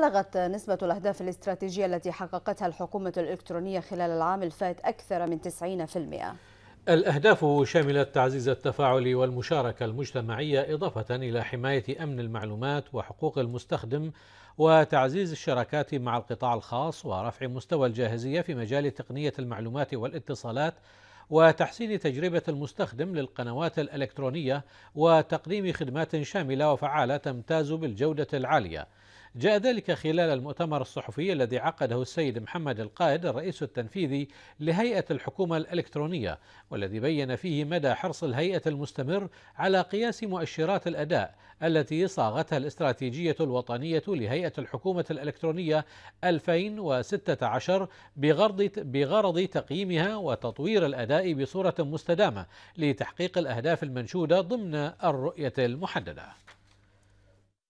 بلغت نسبة الأهداف الاستراتيجية التي حققتها الحكومة الإلكترونية خلال العام الفات أكثر من 90%. الأهداف شملت تعزيز التفاعل والمشاركة المجتمعية إضافة إلى حماية أمن المعلومات وحقوق المستخدم وتعزيز الشراكات مع القطاع الخاص ورفع مستوى الجاهزية في مجال تقنية المعلومات والاتصالات وتحسين تجربة المستخدم للقنوات الإلكترونية وتقديم خدمات شاملة وفعالة تمتاز بالجودة العالية. جاء ذلك خلال المؤتمر الصحفي الذي عقده السيد محمد القائد الرئيس التنفيذي لهيئة الحكومة الإلكترونية والذي بين فيه مدى حرص الهيئة المستمر على قياس مؤشرات الأداء التي صاغتها الاستراتيجية الوطنية لهيئة الحكومة الإلكترونية 2016 بغرض بغرض تقييمها وتطوير الأداء بصورة مستدامة لتحقيق الأهداف المنشودة ضمن الرؤية المحددة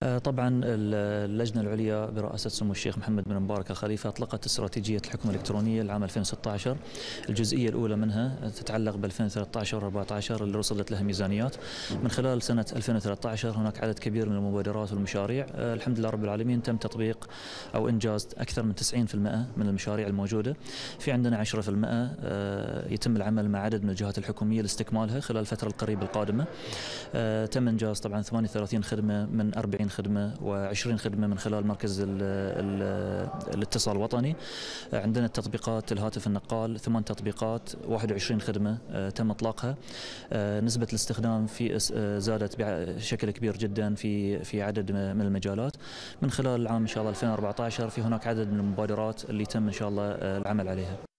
آه، طبعا اللجنه العليا برئاسه سمو الشيخ محمد بن مبارك الخليفه اطلقت استراتيجيه الحكم الالكترونيه لعام 2016 الجزئيه الاولى منها تتعلق ب 2013 و 14 اللي رصدت لها ميزانيات من خلال سنه 2013 هناك عدد كبير من المبادرات والمشاريع آه، الحمد لله رب العالمين تم تطبيق او انجاز اكثر من 90% من المشاريع الموجوده في عندنا 10% آه، يتم العمل مع عدد من الجهات الحكوميه لاستكمالها خلال الفتره القريبه القادمه تم انجاز طبعا 38 خدمه من 40 30 خدمه و20 خدمه من خلال مركز الـ الـ الاتصال الوطني عندنا التطبيقات الهاتف النقال ثمان تطبيقات 21 خدمه آه، تم اطلاقها آه، نسبه الاستخدام في آه، زادت بشكل كبير جدا في في عدد من المجالات من خلال العام ان شاء الله 2014 في هناك عدد من المبادرات اللي تم ان شاء الله العمل عليها